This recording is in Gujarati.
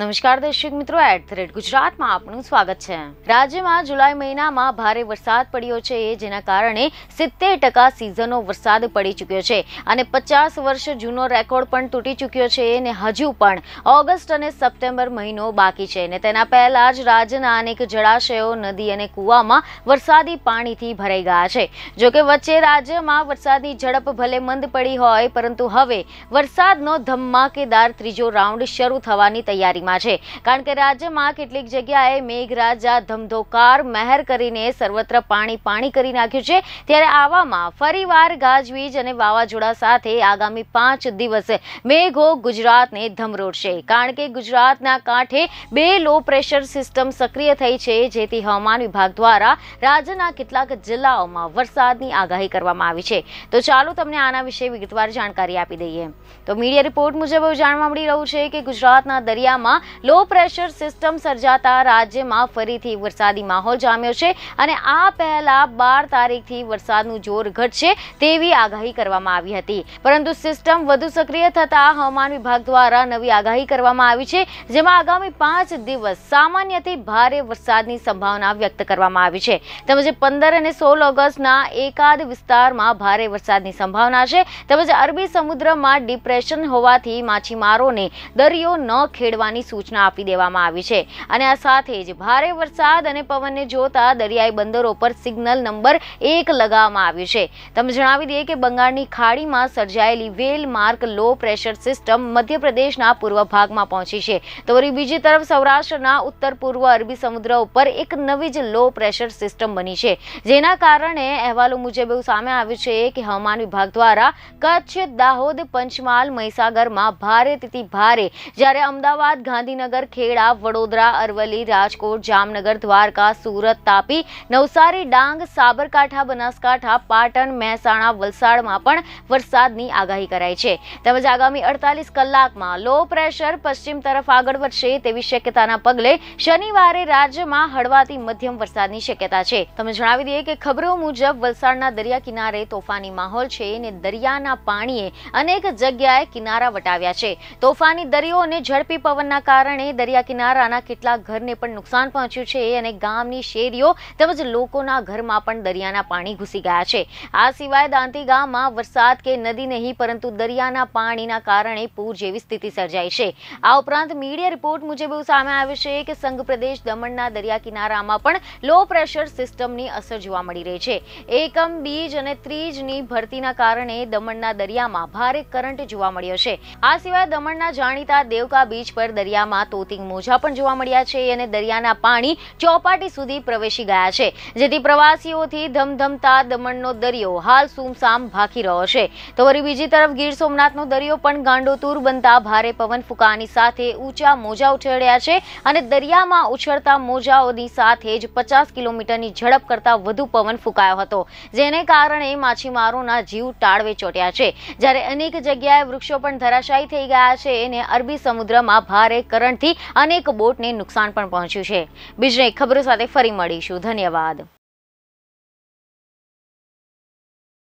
નમસ્કાર દર્શક મિત્રો એટ ધ રેટ ગુજરાતમાં આપનું સ્વાગત છે રાજ્યમાં જુલાઈ મહિનામાં ભારે વરસાદ પડ્યો છે જેના કારણે સિત્તેર ટકા સિઝનો વરસાદ પડી ચૂક્યો છે અને પચાસ વર્ષ જૂનો રેકોર્ડ પણ તૂટી ચૂક્યો છે અને હજુ પણ ઓગસ્ટ અને સપ્ટેમ્બર મહિનો બાકી છે અને તેના પહેલાં જ રાજ્યના અનેક જળાશયો નદી અને કૂવામાં વરસાદી પાણીથી ભરાઈ ગયા છે જોકે વચ્ચે રાજ્યમાં વરસાદની ઝડપ ભલે મંદ પડી હોય પરંતુ હવે વરસાદનો ધમાકેદાર ત્રીજો રાઉન્ડ શરૂ થવાની તૈયારીમાં જોખમમાં છે કારણ કે રાજ્યમાં કેટલીક જગ્યાએ મેઘરાજા ધમધોકાર મહેર કરીને સર્વત્ર પાણી પાણી કરી નાખ્યું છે ત્યારે આવામાં ફરીવાર ગાજવીજ અને વાવાઝોડા સાથે આગામી પાંચ દિવસ મેઘો ગુજરાતને ધમરોડશે કારણ કે ગુજરાતના કાંઠે બે લો પ્રેશર સિસ્ટમ સક્રિય થઈ છે જેથી હવામાન વિભાગ દ્વારા રાજ્યના કેટલાક જિલ્લાઓમાં વરસાદની આગાહી કરવામાં આવી છે તો ચાલો તમને આના વિશે વિગતવાર જાણકારી આપી દઈએ તો મીડિયા રિપોર્ટ મુજબ જાણવા મળી રહ્યું છે કે ગુજરાતના દરિયામાં વિસ્તારોમાં લો પ્રેશર સિસ્ટમ સર્જાતા રાજ્યમાં ફરીથી વરસાદી માહોલ જામ્યો છે અને આ પહેલા બાર તારીખથી વરસાદનું જોર ઘટશે તેવી આગાહી કરવામાં આવી હતી પરંતુ સિસ્ટમ વધુ સક્રિય થતાં હવામાન વિભાગ દ્વારા નવી આગાહી કરવામાં આવી છે જેમાં આગામી પાંચ દિવસ સામાન્યથી ભારે વરસાદની સંભાવના વ્યક્ત કરવામાં આવી છે તેમજ પંદર અને સોળ ઓગસ્ટના એકાદ વિસ્તારમાં ભારે વરસાદની સંભાવના છે તેમજ અરબી સમુદ્રમાં ડિપ્રેશન હોવાથી માછીમારોને દરિયો ન ખેડવાની કરવાની સૂચના આપી દેવામાં આવી છે અને આ સાથે જ ભારે વરસાદ અને પવનને જોતા દરિયાઈ બંદરો પર સિગ્નલ નંબર એક લગાવવામાં આવ્યું છે તમે જણાવી દઈએ કે બંગાળની ખાડીમાં સર્જાયેલી well marked low pressure system મધ્યપ્રદેશના પૂર્વ ભાગમાં પહોંચી છે તો વળી બીજી તરફ સૌરાષ્ટ્રના ઉત્તર પૂર્વ અરબી સમુદ્ર ઉપર એક નવી જ લો પ્રેશર સિસ્ટમ બની છે જેના કારણે અહેવાલો મુજબ એવું સામે આવ્યું છે કે હવામાન વિભાગ દ્વારા કચ્છ દાહોદ પંચમહાલ મહીસાગરમાં ભારેથી ભારે જ્યારે અમદાવાદ ગાંધીનગર ખેડા વડોદરા અરવલ્લી રાજકોટ જામનગર દ્વારકા સુરત તાપી નવસારી ડાંગ સાબરકાંઠા બનાસકાંઠા પાટણ મહેસાણા વલસાડમાં પણ વરસાદની આગાહી કરાઈ છે તેમજ આગામી અડતાલીસ કલાકમાં લો પ્રેશર પશ્ચિમ તરફ આગળ વધશે તેવી શક્યતાના પગલે શનિવારે રાજ્યમાં હળવાથી મધ્યમ વરસાદની શક્યતા છે તમે જણાવી દઈએ કે ખબરો મુજબ વલસાડના દરિયા કિનારે તોફાની માહોલ છે અને દરિયાના પાણીએ અનેક જગ્યાએ કિનારા વટાવ્યા છે તોફાની દરિયો અને ઝડપી પવનના જેના કારણે દરિયા કિનારાના કેટલાક ઘરને પણ નુકસાન પહોંચ્યું છે અને ગામની શેરીઓ તેમજ લોકોના ઘરમાં પણ દરિયાના પાણી ઘૂસી ગયા છે આ સિવાય દાંતી ગામમાં વરસાદ કે નદી નહીં પરંતુ દરિયાના પાણીના કારણે પૂર જેવી સ્થિતિ સર્જાઈ છે આ ઉપરાંત મીડિયા રિપોર્ટ મુજબ એવું સામે આવ્યું છે કે સંઘ પ્રદેશ દમણના દરિયા કિનારામાં પણ લો પ્રેશર સિસ્ટમની અસર જોવા મળી રહી છે એકમ બીજ અને ત્રીજની ભરતીના કારણે દમણના દરિયામાં ભારે કરંટ જોવા મળ્યો છે આ સિવાય દમણના જાણીતા દેવકા બીચ પર દરિયા દરિયામાં તોતિંગ મોજા પણ જોવા મળ્યા છે અને દરિયાના પાણી ચોપાટી સુધી પ્રવેશી ગયા છે જેથી પ્રવાસીઓથી ધમધમતા દમણનો દરિયો હાલ સુમસામ ભાખી રહ્યો છે તો વળી બીજી તરફ ગીર સોમનાથનો દરિયો પણ ગાંડોતુર બનતા ભારે પવન ફૂંકાની સાથે ઊંચા મોજા ઉછળ્યા છે અને દરિયામાં ઉછળતા મોજાઓની સાથે જ પચાસ કિલોમીટરની ઝડપ કરતા વધુ પવન ફૂંકાયો હતો જેને કારણે માછીમારોના જીવ ટાળવે ચોટ્યા છે જ્યારે અનેક જગ્યાએ વૃક્ષો પણ ધરાશાયી થઈ ગયા છે અને અરબી સમુદ્રમાં ભારે ભારે કરંટથી અનેક બોટને નુકસાન પણ પહોંચ્યું છે બીજી ખબરો સાથે ફરી મળીશું ધન્યવાદ